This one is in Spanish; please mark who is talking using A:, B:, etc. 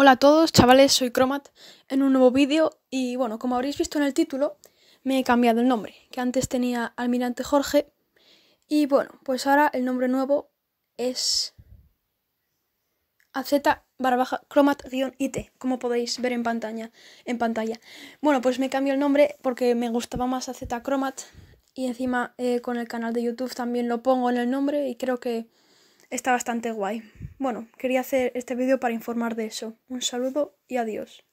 A: Hola a todos, chavales, soy Cromat en un nuevo vídeo y bueno, como habréis visto en el título, me he cambiado el nombre, que antes tenía Almirante Jorge y bueno, pues ahora el nombre nuevo es AZ cromat-it, como podéis ver en pantalla, en pantalla. Bueno, pues me cambio el nombre porque me gustaba más AZ cromat y encima eh, con el canal de YouTube también lo pongo en el nombre y creo que está bastante guay. Bueno, quería hacer este vídeo para informar de eso. Un saludo y adiós.